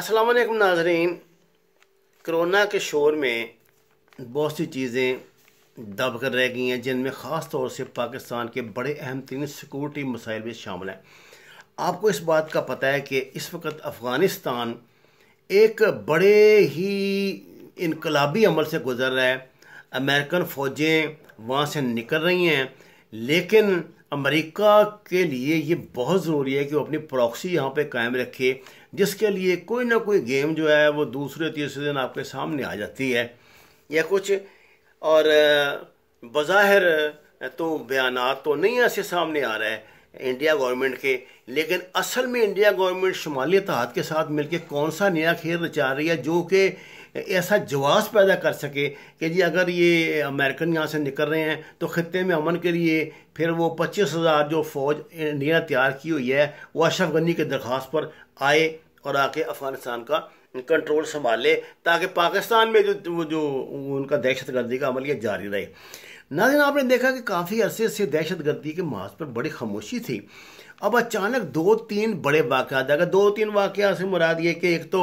असलम नाजरीन कोरोना के शोर में बहुत सी चीज़ें दब कर रह गई हैं जिनमें ख़ास तौर से पाकिस्तान के बड़े अहम तीन सिक्योरिटी मसाइल भी शामिल हैं आपको इस बात का पता है कि इस वक्त अफ़गानिस्तान एक बड़े ही इनकलाबी अमल से गुज़र रहा है अमेरिकन फ़ौजें वहाँ से निकल रही हैं लेकिन अमेरिका के लिए ये बहुत ज़रूरी है कि वो अपनी प्रॉक्सी यहाँ पे कायम रखे जिसके लिए कोई ना कोई गेम जो है वो दूसरे तीसरे दिन आपके सामने आ जाती है या कुछ और बज़ाहिर तो बयान तो नहीं ऐसे सामने आ रहा है इंडिया गवर्नमेंट के लेकिन असल में इंडिया गवर्नमेंट शुमाली तहत के साथ मिलकर कौन सा नया खेल रचा रही है जो कि ऐसा जवाब पैदा कर सके कि जी अगर ये अमेरिकन यहाँ से निकल रहे हैं तो ख़त्े में अमन के लिए फिर वो पच्चीस हज़ार जो फ़ौज इंडिया ने तैयार की हुई है वो अशरफ गनी की दरख्वास्त पर आए और आके अफ़गानिस्तान का कंट्रोल संभाले ताकि पाकिस्तान में जो जो उनका दहशत गर्दी का अमल ये जारी रहे दिन आपने देखा कि काफ़ी अरसे से दहशत गर्दी के महाज पर बड़ी खामोशी थी अब अचानक दो तीन बड़े वाक़ अगर दो तीन वाक़ से मुराद ये कि एक तो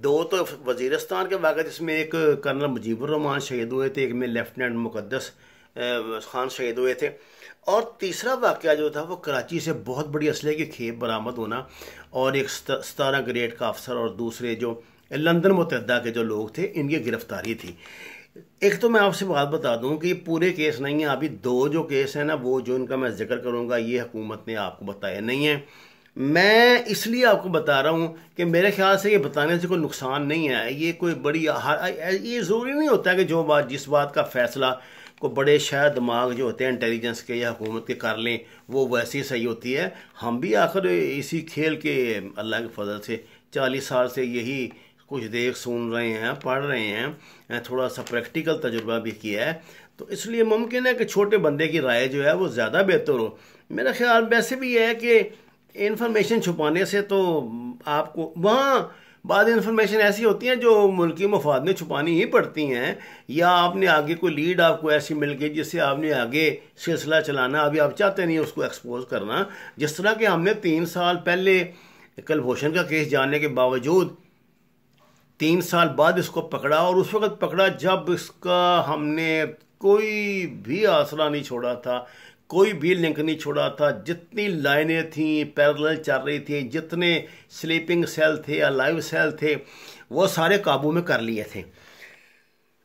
दो तो वजीरस्तान के वाक़ जिसमें एक कर्नल रहमान शहीद हुए थे एक में लेफ्टिनेंट मुकदस खान शहीद हुए थे और तीसरा वाक़ जो था वो कराची से बहुत बड़ी असले की खेप बरामद होना और एक सतारह ग्रेड का अफसर और दूसरे जो लंदन मुतहदा के जो लोग थे इनकी गिरफ्तारी थी एक तो मैं आपसे बात बता दूं कि पूरे केस नहीं हैं अभी दो जो केस हैं ना वो जो इनका मैं जिक्र करूंगा ये हुकूमत ने आपको बताया नहीं है मैं इसलिए आपको बता रहा हूँ कि मेरे ख्याल से ये बताने से कोई नुकसान नहीं है ये कोई बड़ी ये ज़रूरी नहीं होता कि जो बात जिस बात का फ़ैसला को बड़े शायद दिमाग जो होते हैं इंटेलिजेंस के या हुकूमत के कर लें वो वैसे ही सही होती है हम भी आखिर इसी खेल के अल्लाह के फजल से चालीस साल से यही कुछ देख सुन रहे हैं पढ़ रहे हैं थोड़ा सा प्रैक्टिकल तजुर्बा भी किया है तो इसलिए मुमकिन है कि छोटे बंदे की राय जो है वो ज़्यादा बेहतर हो मेरा ख्याल वैसे भी यह है कि इन्फॉर्मेशन छुपाने से तो आपको वहाँ बाद इन्फॉर्मेशन ऐसी होती हैं जो मुल्की मफाद में छुपानी ही पड़ती हैं या आपने आगे कोई लीड आपको ऐसी मिल गई जिससे आपने आगे सिलसिला चलाना अभी आप चाहते नहीं उसको एक्सपोज करना जिस तरह के हमने तीन साल पहले कलभूषण का केस जानने के बावजूद तीन साल बाद इसको पकड़ा और उस वक्त पकड़ा जब इसका हमने कोई भी आसरा नहीं छोड़ा था कोई भी लिंक नहीं छोड़ा था जितनी लाइनें थीं पैरेलल चल रही थी जितने स्लीपिंग सेल थे या लाइव सेल थे वो सारे काबू में कर लिए थे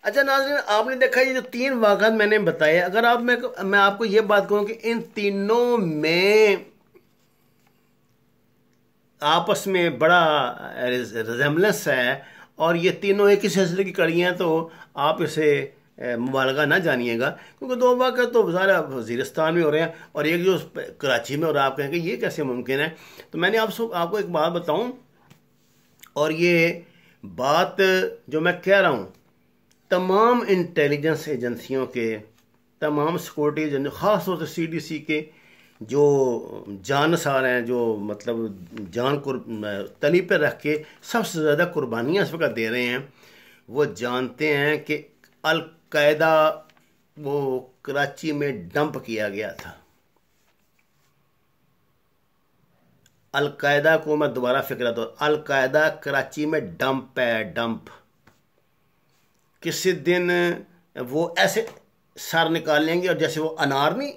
अच्छा नाजरीन आपने देखा ये जो तीन वाक़ मैंने बताए अगर आप मैं मैं आपको ये बात कहूँ कि इन तीनों में आपस में बड़ा रिजेमलेंस है और ये तीनों एक ही सिलसिले की कड़ी हैं तो आप इसे मुबालगा ना जानिएगा क्योंकि दो वाक़ तो सारा वजीरस्तान में हो रहे हैं और एक जो कराची में और आप कहेंगे ये कैसे मुमकिन है तो मैंने आप सब आपको एक बात बताऊं और ये बात जो मैं कह रहा हूँ तमाम इंटेलिजेंस एजेंसियों के तमाम सिक्योरिटी एजेंसी ख़ास तौर से सी डी सी के जो सार हैं जो मतलब जान तली पर रख के सबसे ज़्यादा कुर्बानियाँ इस वक्त दे रहे हैं वो जानते हैं कि अल कायदा वो कराची में डंप किया गया था अलकायदा को मैं दोबारा फिक्र दो अलकायदा कराची में डंप है डंप किसी दिन वो ऐसे सर निकाल लेंगे और जैसे वो अनार नहीं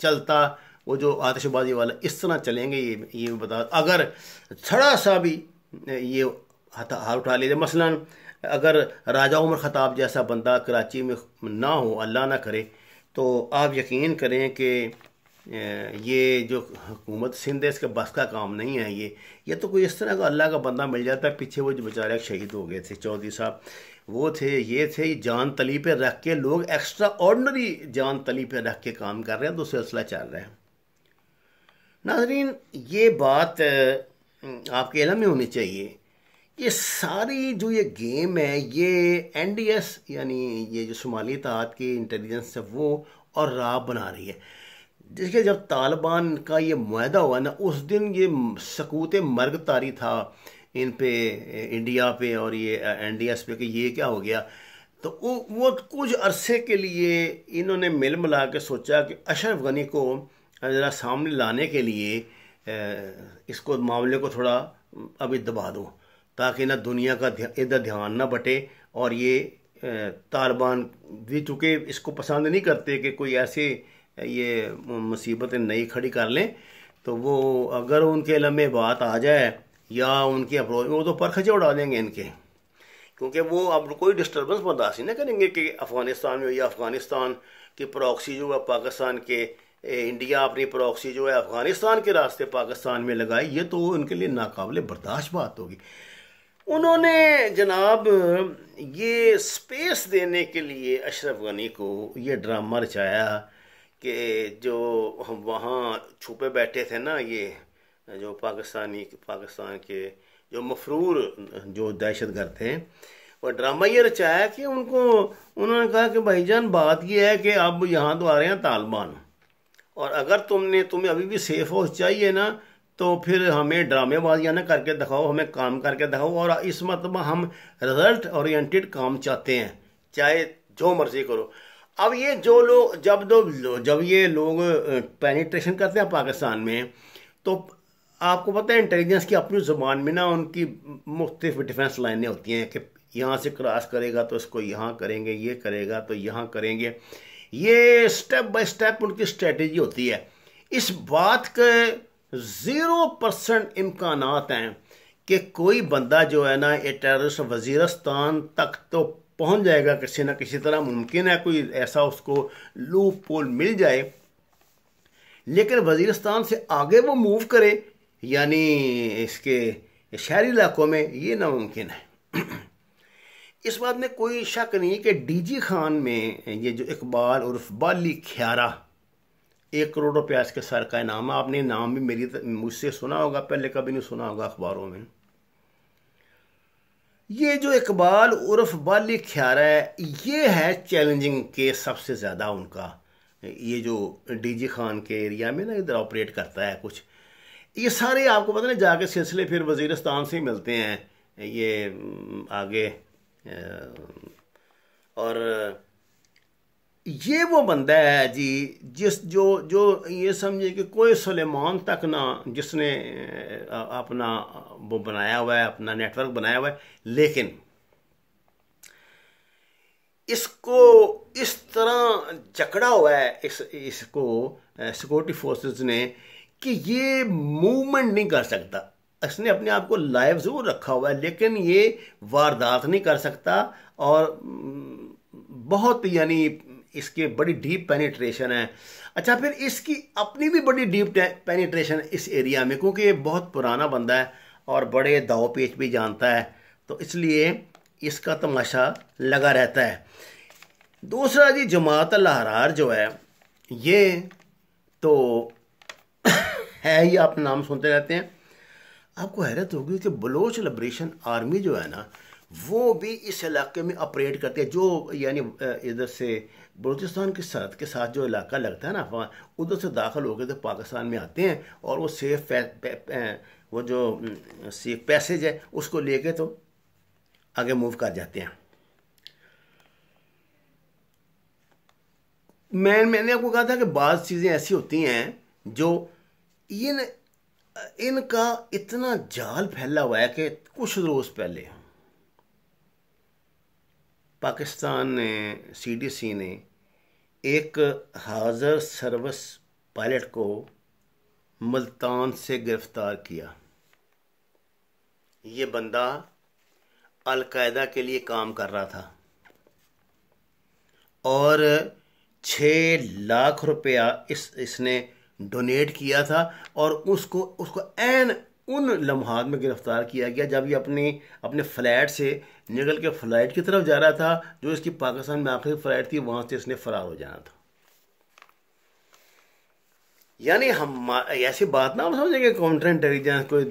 चलता वो जो आतिशबाजी वाला इस तरह चलेंगे ये ये बता अगर थोड़ा सा भी ये हाथ हाथ उठा लीजिए मसलन अगर राजा उमर ख़ताब जैसा बंदा कराची में ना हो अल्लाह ना करे तो आप यकीन करें कि ये जो हुकूमत सिंध है इसके बस का काम नहीं है ये ये तो कोई इस तरह का अल्लाह का बंदा मिल जाता है पीछे वो जो बेचारे शहीद हो गए थे चौधरी साहब वो थे ये थे जान तली पे रख के लोग एक्स्ट्रा ऑर्डनरी जान तली पे रख के काम कर रहे हैं तो सिलसिला चल रहा है नाजरीन ये बात आपके इलम में होनी चाहिए ये सारी जो ये गेम है ये एनडीएस यानी ये जो शुमाली तहत की इंटेलिजेंस है वो और राह बना रही है जिसके जब तालिबान का ये माहा हुआ ना उस दिन ये सकूत मर्ग तारी था इन पे इंडिया पे और ये एनडीएस पे कि ये क्या हो गया तो वो कुछ अरसे के लिए इन्होंने मिल मिला के सोचा कि अशरफ गनी को ज़रा सामने लाने के लिए इसको मामले को थोड़ा अभी दबा दो ताकि ना दुनिया का इधर ध्यान ना बटे और ये तालिबान भी चूँकि इसको पसंद नहीं करते कि कोई ऐसे ये मुसीबतें नई खड़ी कर लें तो वो अगर उनके लम्बे बात आ जाए या उनके अप्रोच में वो तो परखचे उड़ा देंगे इनके क्योंकि वो अब कोई डिस्टर्बेंस बर्दाश्त ही ना करेंगे कि अफ़गानिस्तान में या अफ़गानिस्तान की प्रॉक्सी जो है पाकिस्तान के इंडिया अपनी प्रॉक्सी जो है अफ़गानिस्तान के रास्ते पाकिस्तान में लगाई ये तो उनके लिए नाकबले बर्दाश्त बात होगी उन्होंने जनाब ये स्पेस देने के लिए अशरफ गनी को ये ड्रामा रचाया कि जो हम वहाँ छुपे बैठे थे ना ये जो पाकिस्तानी पाकिस्तान के जो मफरूर जो दहशत गर्द थे और ड्रामा ये रचाया कि उनको उन्होंने कहा कि भाईजान बात ये है कि अब यहाँ तो आ रहे हैं तालिबान और अगर तुमने तुम्हें अभी भी सेफ हाउस चाहिए ना तो फिर हमें ड्रामेबाजियाँ ना करके दिखाओ हमें काम करके दिखाओ और इस मतलब हम रिजल्ट ओरिएंटेड काम चाहते हैं चाहे जो मर्जी करो अब ये जो लोग जब दो जब ये लोग पेनिट्रेशन करते हैं पाकिस्तान में तो आपको पता है इंटेलिजेंस की अपनी ज़ुबान में ना उनकी मुख्तफ डिफेंस लाइनें होती हैं कि यहाँ से क्रॉस करेगा तो इसको यहाँ करेंगे ये करेगा तो यहाँ करेंगे ये स्टेप बाय स्टेप उनकी स्ट्रेटजी होती है इस बात के ज़ीरो परसेंट इम्कान हैं कि कोई बंदा जो है ना ये टेररिस्ट वजीरस्तान तक तो पहुंच जाएगा किसी ना किसी तरह मुमकिन है कोई ऐसा उसको लूप पोल मिल जाए लेकिन वजीरस्तान से आगे वो मूव करे यानी इसके शहरी इलाकों में ये नामुमकिन है इस बात में कोई शक नहीं कि डीजी खान में ये जो इकबाल उर्फ बाली ख्यारा एक करोड़ रुपया इसके सर का इनाम है आपने नाम भी मेरी मुझसे सुना होगा पहले कभी नहीं सुना होगा अखबारों में ये जो इकबाल उर्फ बाली ख्यारा है ये है चैलेंजिंग के सबसे ज़्यादा उनका ये जो डीजी खान के एरिया में ना इधर ऑपरेट करता है कुछ ये सारे आपको पता नहीं जाके सिलसिले फिर वजीरस्तान से मिलते हैं ये आगे और ये वो बंदा है जी जिस जो जो ये समझे कि कोई सलेमान तक ना जिसने अपना वो बनाया हुआ है अपना नेटवर्क बनाया हुआ है लेकिन इसको इस तरह जकड़ा हुआ है इस इसको सिक्योरिटी फोर्सेस ने कि ये मूवमेंट नहीं कर सकता इसने अपने आप को लाइव ज़रूर रखा हुआ है लेकिन ये वारदात नहीं कर सकता और बहुत यानी इसकी बड़ी डीप पेनिट्रेशन है अच्छा फिर इसकी अपनी भी बड़ी डीप पेनिट्रेशन इस एरिया में क्योंकि ये बहुत पुराना बंदा है और बड़े दाव पेच भी जानता है तो इसलिए इसका तमाशा लगा रहता है दूसरा जी जमात लहरार जो है ये तो है ही आप नाम सुनते रहते हैं आपको हैरत होगी कि बलोच लिब्रेशन आर्मी जो है ना वो भी इस इलाके में ऑपरेट करते हैं जो यानी इधर से बलूचिस्तान की सरहद के साथ जो इलाका लगता है ना अफगान उधर से दाखिल होकर तो पाकिस्तान में आते हैं और वो सेफ वो जो सेफ पैसेज है उसको लेके तो आगे मूव कर जाते हैं मैं मैंने आपको कहा था कि बाद चीज़ें ऐसी होती हैं जो इन इनका इतना जाल फैला हुआ है कि कुछ रोज़ पहले पाकिस्तान ने सीडीसी ने एक हाज़र सर्विस पायलट को मुल्तान से गिरफ़्तार किया ये बंदा अलकायदा के लिए काम कर रहा था और छ लाख रुपया इस इसने डोनेट किया था और उसको उसको एन उन लम्हात में गिरफ़्तार किया गया जब ये अपने अपने फ्लैट से निकल के फ्लैट की तरफ जा रहा था जो इसकी पाकिस्तान में आखिरी फ्लैट थी वहां से इसने फरार हो जाना था यानी हम ऐसी बात ना हम समझेंगे काउंटर इंटेलिजेंस कोई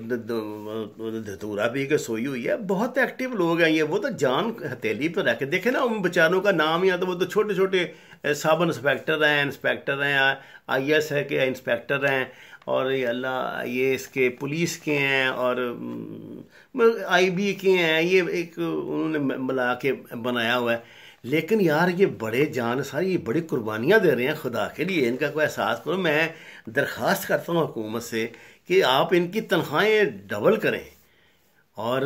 धतूरा भी के सोई हुई है बहुत एक्टिव लोग हैं ये वो तो जान हथेली पर रखे देखे ना उन बेचारों का नाम या तो वो तो छोटे छोटे सब इंस्पेक्टर हैं इंस्पेक्टर हैं आई एस है के इंस्पेक्टर हैं और ये अल्लाह ये इसके पुलिस के हैं और हम्म, आईबी के हैं ये एक उन्होंने मिला के बनाया हुआ है लेकिन यार ये बड़े जान सारी ये बड़ी कुर्बानियाँ दे रहे हैं खुदा के लिए इनका कोई एहसास करो मैं दरख्वास्त करता हूँ हुकूमत से कि आप इनकी तनख्वाहें डबल करें और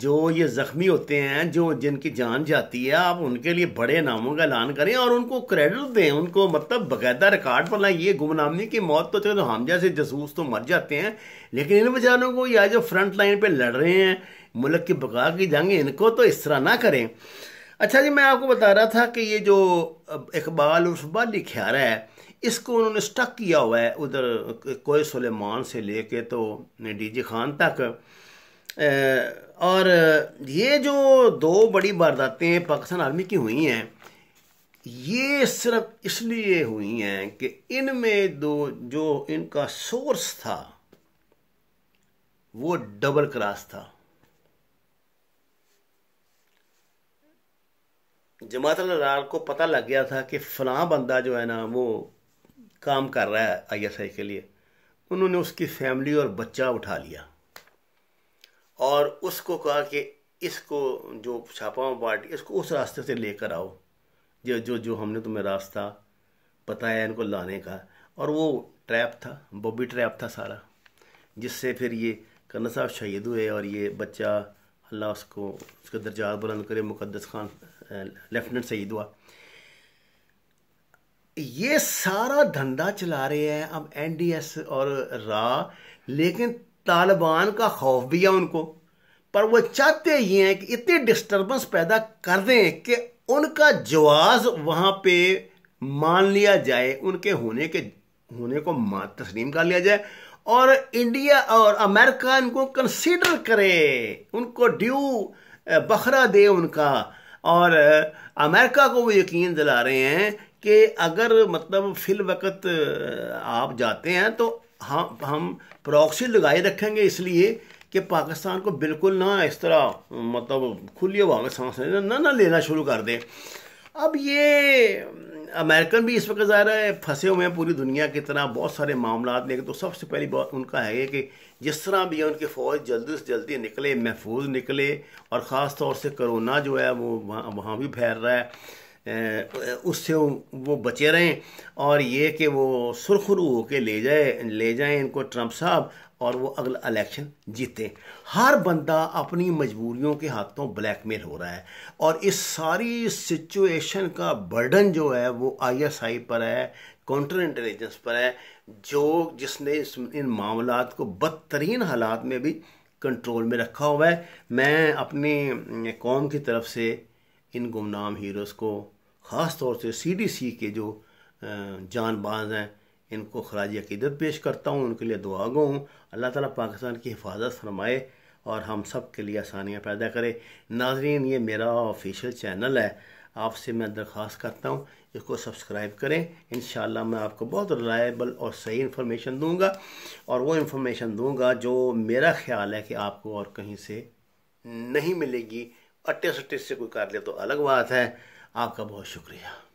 जो ये ज़ख्मी होते हैं जो जिनकी जान जाती है आप उनके लिए बड़े नामों का ऐलान करें और उनको क्रेडिट दें उनको मतलब बाकायदा रिकॉर्ड पर ये गुमनामी की मौत तो चलो हम जैसे जसूस तो मर जाते हैं लेकिन इन बेचारों को या जो फ्रंट लाइन पर लड़ रहे हैं मुल्क की बका की जंग इनको तो इस तरह ना करें अच्छा जी मैं आपको बता रहा था कि ये जो इकबाल उर्फ बाली ख्यारा है इसको उन्होंने स्टक किया हुआ है उधर कोई सलेमान से कर तो डी जी खान तक और ये जो दो बड़ी वारदातें पाकिस्तान आर्मी की हुई हैं ये सिर्फ इसलिए हुई हैं कि इनमें दो जो इनका सोर्स था वो डबल क्रास था जमात लाल को पता लग गया था कि फलां बंदा जो है ना वो काम कर रहा है आईएसआई के लिए उन्होंने उसकी फैमिली और बच्चा उठा लिया और उसको कहा कि इसको जो छापाओं पार्टी इसको उस रास्ते से लेकर आओ जो जो जो हमने तुम्हें रास्ता बताया इनको लाने का और वो ट्रैप था बॉबी ट्रैप था सारा जिससे फिर ये कन्ना साहब शहीद हुए और ये बच्चा अल्लाह उसको उसका दर्जा बुलंद करे मुकद्दस खान लेफ्टिनेंट शहीद हुआ ये सारा धंधा चला रहे हैं अब एनडीएस और रा लेकिन तालिबान का खौफ भी है उनको पर वो चाहते ही हैं कि इतनी डिस्टर्बेंस पैदा कर दें कि उनका जवाज वहाँ पे मान लिया जाए उनके होने के होने को मान तस्लीम कर लिया जाए और इंडिया और अमेरिका इनको कंसीडर करे उनको ड्यू बखरा दे उनका और अमेरिका को वो यकीन दिला रहे हैं कि अगर मतलब फिल वक्त आप जाते हैं तो हम हम प्रॉक्सी लगाए रखेंगे इसलिए कि पाकिस्तान को बिल्कुल ना इस तरह मतलब खुली हवा में सांस लेना ना ना लेना शुरू कर दें अब ये अमेरिकन भी इस वक्त ज़ाहिर है फंसे हुए हैं पूरी दुनिया की तरह बहुत सारे मामला लेकर तो सबसे पहली बात उनका है कि जिस तरह भी है उनकी फ़ौज जल्दी से जल्दी निकले महफूज निकले और ख़ास तौर से करोना जो है वो वहाँ वहाँ भी फैल रहा है उससे वो बचे रहें और ये कि वो सुरखरू होकर ले जाए ले जाए इनको ट्रंप साहब और वो अगला इलेक्शन जीते हर बंदा अपनी मजबूरियों के हाथों ब्लैकमेल हो रहा है और इस सारी सिचुएशन का बर्डन जो है वो आईएसआई पर है काउंटर इंटेलिजेंस पर है जो जिसने इस इन मामला को बदतरीन हालात में भी कंट्रोल में रखा हुआ है मैं अपनी कौम की तरफ से इन गुमनाम हीरोज़ को ख़ास तौर से सीडीसी के जो जानबाज हैं इनको खराज अकीदत पेश करता हूँ उनके लिए दुआ गो हूँ अल्लाह ताला पाकिस्तान की हिफाजत फरमाए और हम सब के लिए आसानियाँ पैदा करे नाजरीन ये मेरा ऑफिशियल चैनल है आपसे मैं दरख्वास्त करता हूँ इसको सब्सक्राइब करें इन मैं आपको बहुत रिलायबल और सही इन्फॉर्मेशन दूँगा और वो इन्फॉर्मेशन दूँगा जो मेरा ख्याल है कि आपको और कहीं से नहीं मिलेगी अट्टे सट्टे से कोई कर ले तो अलग बात है आपका बहुत शुक्रिया